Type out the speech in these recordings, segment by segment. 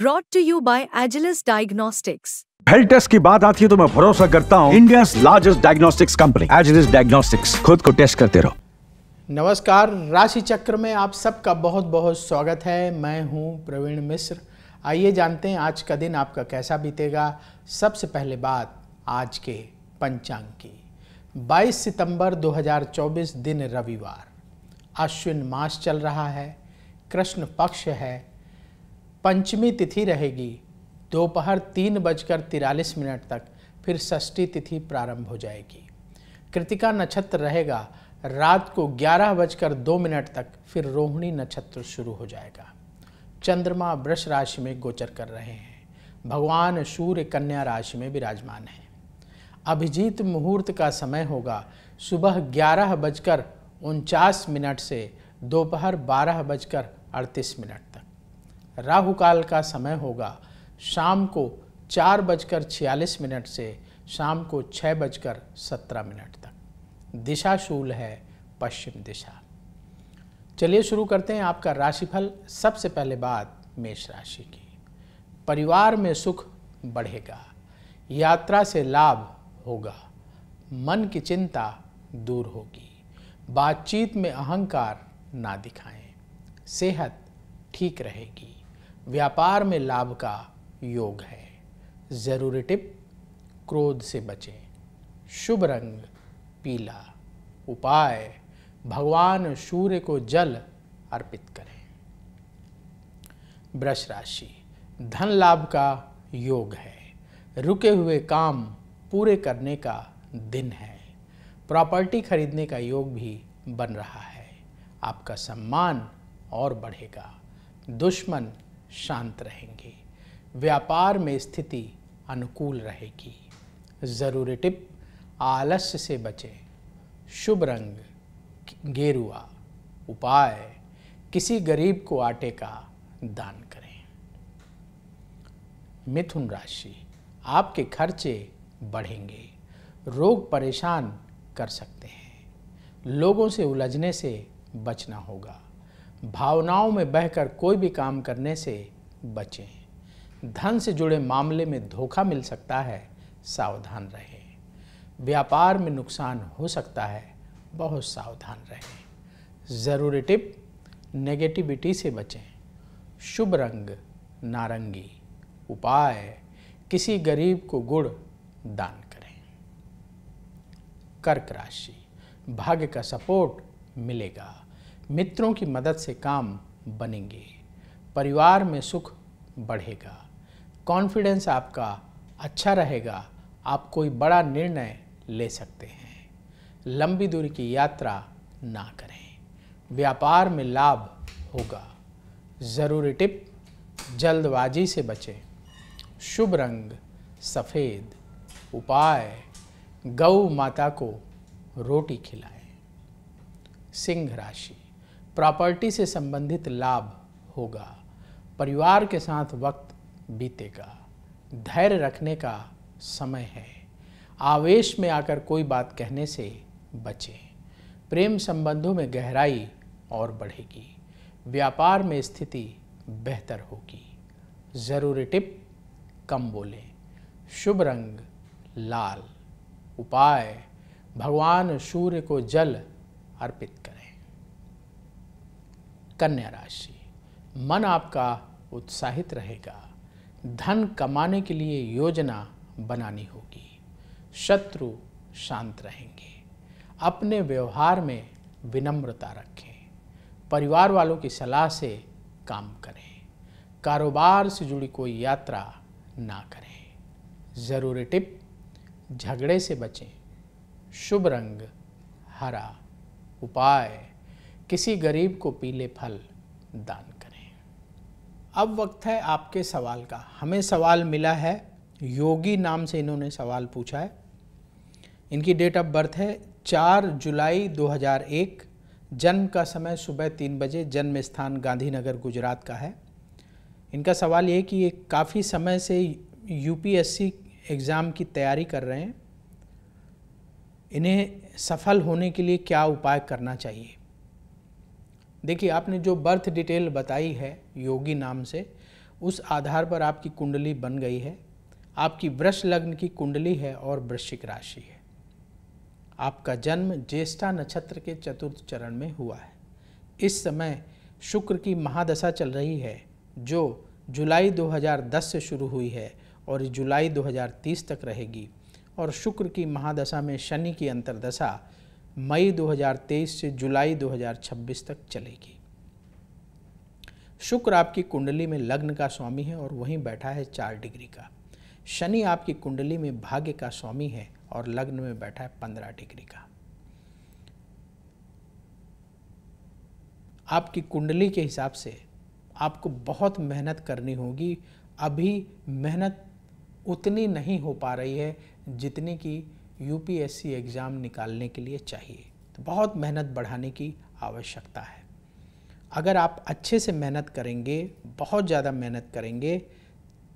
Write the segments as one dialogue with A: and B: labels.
A: broad to you by Agilus Diagnostics health test की बात आती है तो मैं भरोसा करता हूँ India largest diagnostics company Agilus Diagnostics खुद को टेस्ट करते रहो नमस्कार राशि चक्र में आप सबका बहुत बहुत स्वागत है मैं हूँ प्रवीण मिश्र आइए जानते हैं आज का दिन आपका कैसा बीतेगा सबसे पहले बात आज के पंचांग की 22 सितंबर 2024 दिन रविवार अश्विन मास चल रहा है कृष्ण पक्ष है पंचमी तिथि रहेगी दोपहर तीन बजकर तिरालीस मिनट तक फिर षष्ठी तिथि प्रारंभ हो जाएगी कृतिका नक्षत्र रहेगा रात को ग्यारह बजकर दो मिनट तक फिर रोहिणी नक्षत्र शुरू हो जाएगा चंद्रमा वृष राशि में गोचर कर रहे हैं भगवान सूर्य कन्या राशि में विराजमान है अभिजीत मुहूर्त का समय होगा सुबह ग्यारह बजकर उनचास मिनट से दोपहर बारह बजकर अड़तीस मिनट राहु काल का समय होगा शाम को चार बजकर छियालीस मिनट से शाम को छः बजकर सत्रह मिनट तक दिशा शूल है पश्चिम दिशा चलिए शुरू करते हैं आपका राशिफल सबसे पहले बात मेष राशि की परिवार में सुख बढ़ेगा यात्रा से लाभ होगा मन की चिंता दूर होगी बातचीत में अहंकार ना दिखाएं सेहत ठीक रहेगी व्यापार में लाभ का योग है ज़रूरी टिप क्रोध से बचें शुभ रंग पीला उपाय भगवान सूर्य को जल अर्पित करें वृष राशि धन लाभ का योग है रुके हुए काम पूरे करने का दिन है प्रॉपर्टी खरीदने का योग भी बन रहा है आपका सम्मान और बढ़ेगा दुश्मन शांत रहेंगे व्यापार में स्थिति अनुकूल रहेगी ज़रूरी टिप आलस्य से बचें शुभ रंग गेरुआ उपाय किसी गरीब को आटे का दान करें मिथुन राशि आपके खर्चे बढ़ेंगे रोग परेशान कर सकते हैं लोगों से उलझने से बचना होगा भावनाओं में बहकर कोई भी काम करने से बचें धन से जुड़े मामले में धोखा मिल सकता है सावधान रहें व्यापार में नुकसान हो सकता है बहुत सावधान रहें ज़रूरी टिप नेगेटिविटी से बचें शुभ रंग नारंगी उपाय किसी गरीब को गुड़ दान करें कर्क राशि भाग्य का सपोर्ट मिलेगा मित्रों की मदद से काम बनेंगे परिवार में सुख बढ़ेगा कॉन्फिडेंस आपका अच्छा रहेगा आप कोई बड़ा निर्णय ले सकते हैं लंबी दूरी की यात्रा ना करें व्यापार में लाभ होगा ज़रूरी टिप जल्दबाजी से बचें शुभ रंग सफ़ेद उपाय गौ माता को रोटी खिलाएं सिंह राशि प्रॉपर्टी से संबंधित लाभ होगा परिवार के साथ वक्त बीतेगा धैर्य रखने का समय है आवेश में आकर कोई बात कहने से बचें प्रेम संबंधों में गहराई और बढ़ेगी व्यापार में स्थिति बेहतर होगी ज़रूरी टिप कम बोलें शुभ रंग लाल उपाय भगवान सूर्य को जल अर्पित करें कन्या राशि मन आपका उत्साहित रहेगा धन कमाने के लिए योजना बनानी होगी शत्रु शांत रहेंगे अपने व्यवहार में विनम्रता रखें परिवार वालों की सलाह से काम करें कारोबार से जुड़ी कोई यात्रा ना करें ज़रूरी टिप झगड़े से बचें शुभ रंग हरा उपाय किसी गरीब को पीले फल दान करें अब वक्त है आपके सवाल का हमें सवाल मिला है योगी नाम से इन्होंने सवाल पूछा है इनकी डेट ऑफ बर्थ है 4 जुलाई 2001 जन्म का समय सुबह तीन बजे जन्म स्थान गांधीनगर गुजरात का है इनका सवाल ये कि ये काफ़ी समय से यूपीएससी एग्ज़ाम की तैयारी कर रहे हैं इन्हें सफल होने के लिए क्या उपाय करना चाहिए देखिए आपने जो बर्थ डिटेल बताई है योगी नाम से उस आधार पर आपकी कुंडली बन गई है आपकी वृक्ष लग्न की कुंडली है और वृश्चिक राशि है आपका जन्म ज्येष्ठा नक्षत्र के चतुर्थ चरण में हुआ है इस समय शुक्र की महादशा चल रही है जो जुलाई 2010 से शुरू हुई है और जुलाई 2030 तक रहेगी और शुक्र की महादशा में शनि की अंतर्दशा मई 2023 से जुलाई 2026 तक चलेगी शुक्र आपकी कुंडली में लग्न का स्वामी है और वहीं बैठा है चार डिग्री का शनि आपकी कुंडली में भाग्य का स्वामी है और लग्न में बैठा है पंद्रह डिग्री का आपकी कुंडली के हिसाब से आपको बहुत मेहनत करनी होगी अभी मेहनत उतनी नहीं हो पा रही है जितनी की यूपीएससी एग्ज़ाम निकालने के लिए चाहिए तो बहुत मेहनत बढ़ाने की आवश्यकता है अगर आप अच्छे से मेहनत करेंगे बहुत ज़्यादा मेहनत करेंगे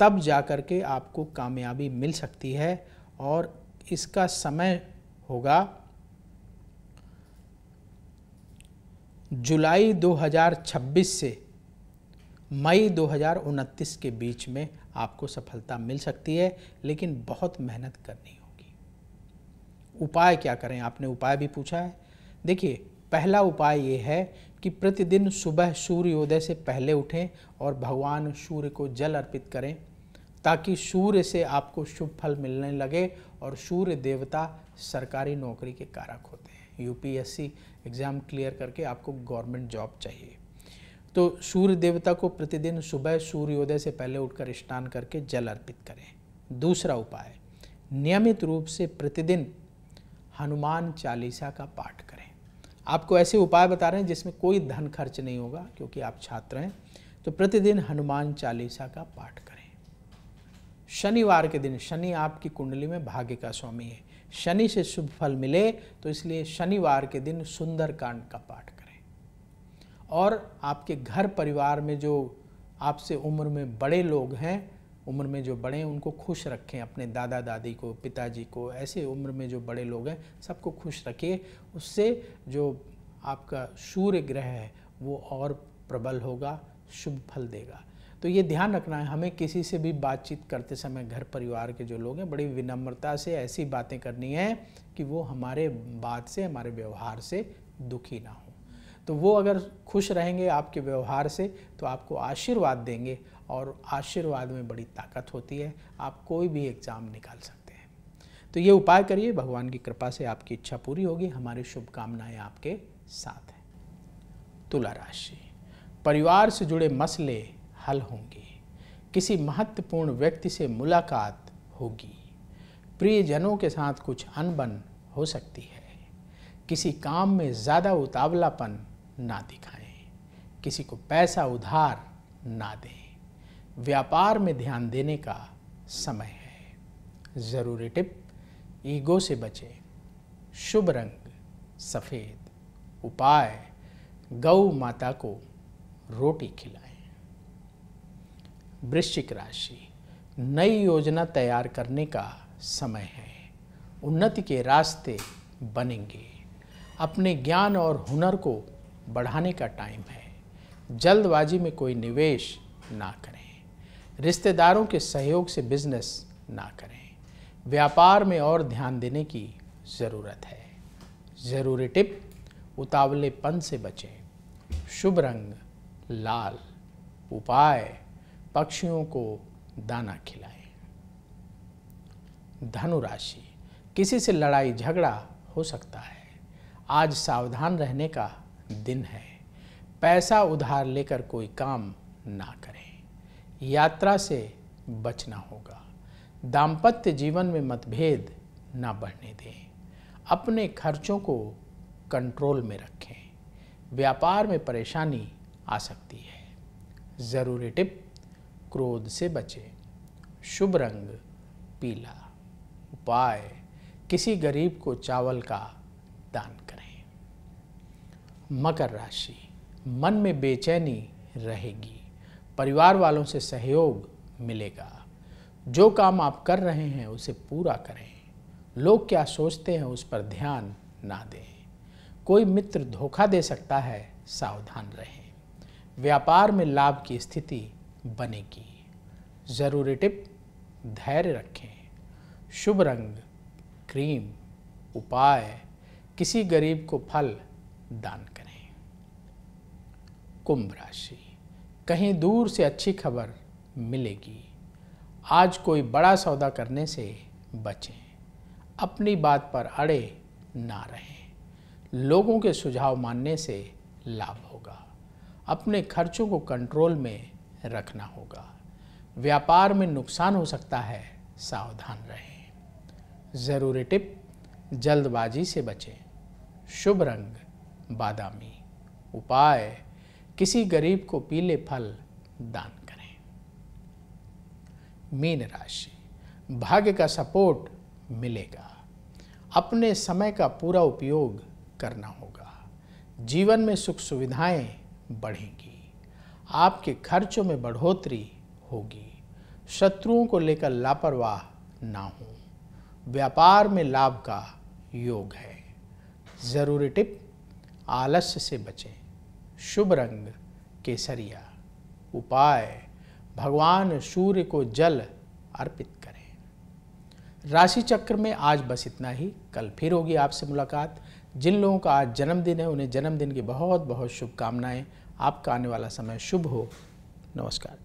A: तब जा कर के आपको कामयाबी मिल सकती है और इसका समय होगा जुलाई 2026 से मई 2029 के बीच में आपको सफलता मिल सकती है लेकिन बहुत मेहनत करनी होगी उपाय क्या करें आपने उपाय भी पूछा है देखिए पहला उपाय ये है कि प्रतिदिन सुबह सूर्योदय से पहले उठें और भगवान सूर्य को जल अर्पित करें ताकि सूर्य से आपको शुभ फल मिलने लगे और सूर्य देवता सरकारी नौकरी के कारक होते हैं यूपीएससी एग्ज़ाम क्लियर करके आपको गवर्नमेंट जॉब चाहिए तो सूर्य देवता को प्रतिदिन सुबह सूर्योदय से पहले उठकर स्नान करके जल अर्पित करें दूसरा उपाय नियमित रूप से प्रतिदिन हनुमान चालीसा का पाठ करें आपको ऐसे उपाय बता रहे हैं जिसमें कोई धन खर्च नहीं होगा क्योंकि आप छात्र हैं तो प्रतिदिन हनुमान चालीसा का पाठ करें शनिवार के दिन शनि आपकी कुंडली में भाग्य का स्वामी है शनि से शुभ फल मिले तो इसलिए शनिवार के दिन सुंदर कांड का पाठ करें और आपके घर परिवार में जो आपसे उम्र में बड़े लोग हैं उम्र में जो बड़े हैं उनको खुश रखें अपने दादा दादी को पिताजी को ऐसे उम्र में जो बड़े लोग हैं सबको खुश रखिए उससे जो आपका सूर्य ग्रह है वो और प्रबल होगा शुभ फल देगा तो ये ध्यान रखना है हमें किसी से भी बातचीत करते समय घर परिवार के जो लोग हैं बड़ी विनम्रता से ऐसी बातें करनी है कि वो हमारे बात से हमारे व्यवहार से दुखी ना हो तो वो अगर खुश रहेंगे आपके व्यवहार से तो आपको आशीर्वाद देंगे और आशीर्वाद में बड़ी ताकत होती है आप कोई भी एग्ज़ाम निकाल सकते हैं तो ये उपाय करिए भगवान की कृपा से आपकी इच्छा पूरी होगी हमारी शुभकामनाएँ आपके साथ हैं तुला राशि परिवार से जुड़े मसले हल होंगे किसी महत्वपूर्ण व्यक्ति से मुलाकात होगी प्रियजनों के साथ कुछ अनबन हो सकती है किसी काम में ज़्यादा उतावलापन ना दिखाएं किसी को पैसा उधार ना दें व्यापार में ध्यान देने का समय है ज़रूरी टिप ईगो से बचें शुभ रंग सफ़ेद उपाय गौ माता को रोटी खिलाएं वृश्चिक राशि नई योजना तैयार करने का समय है उन्नति के रास्ते बनेंगे अपने ज्ञान और हुनर को बढ़ाने का टाइम है जल्दबाजी में कोई निवेश ना करें रिश्तेदारों के सहयोग से बिजनेस ना करें व्यापार में और ध्यान देने की ज़रूरत है ज़रूरी टिप उतावलेपन से बचें शुभ रंग लाल उपाय पक्षियों को दाना खिलाएं धनु राशि किसी से लड़ाई झगड़ा हो सकता है आज सावधान रहने का दिन है पैसा उधार लेकर कोई काम ना करें यात्रा से बचना होगा दाम्पत्य जीवन में मतभेद ना बढ़ने दें अपने खर्चों को कंट्रोल में रखें व्यापार में परेशानी आ सकती है ज़रूरी टिप क्रोध से बचें शुभ रंग पीला उपाय किसी गरीब को चावल का दान करें मकर राशि मन में बेचैनी रहेगी परिवार वालों से सहयोग मिलेगा जो काम आप कर रहे हैं उसे पूरा करें लोग क्या सोचते हैं उस पर ध्यान ना दें कोई मित्र धोखा दे सकता है सावधान रहें व्यापार में लाभ की स्थिति बनेगी ज़रूरी टिप धैर्य रखें शुभ रंग क्रीम उपाय किसी गरीब को फल दान करें कुंभ राशि कहीं दूर से अच्छी खबर मिलेगी आज कोई बड़ा सौदा करने से बचें अपनी बात पर अड़े ना रहें लोगों के सुझाव मानने से लाभ होगा अपने खर्चों को कंट्रोल में रखना होगा व्यापार में नुकसान हो सकता है सावधान रहें ज़रूरी टिप जल्दबाजी से बचें शुभ रंग बादामी उपाय किसी गरीब को पीले फल दान करें मीन राशि भाग्य का सपोर्ट मिलेगा अपने समय का पूरा उपयोग करना होगा जीवन में सुख सुविधाएं बढ़ेंगी आपके खर्चों में बढ़ोतरी होगी शत्रुओं को लेकर लापरवाह ना हो व्यापार में लाभ का योग है ज़रूरी टिप आलस्य से बचें शुभ रंग केसरिया उपाय भगवान सूर्य को जल अर्पित करें राशि चक्र में आज बस इतना ही कल फिर होगी आपसे मुलाकात जिन लोगों का आज जन्मदिन है उन्हें जन्मदिन की बहुत बहुत शुभकामनाएं आपका आने वाला समय शुभ हो नमस्कार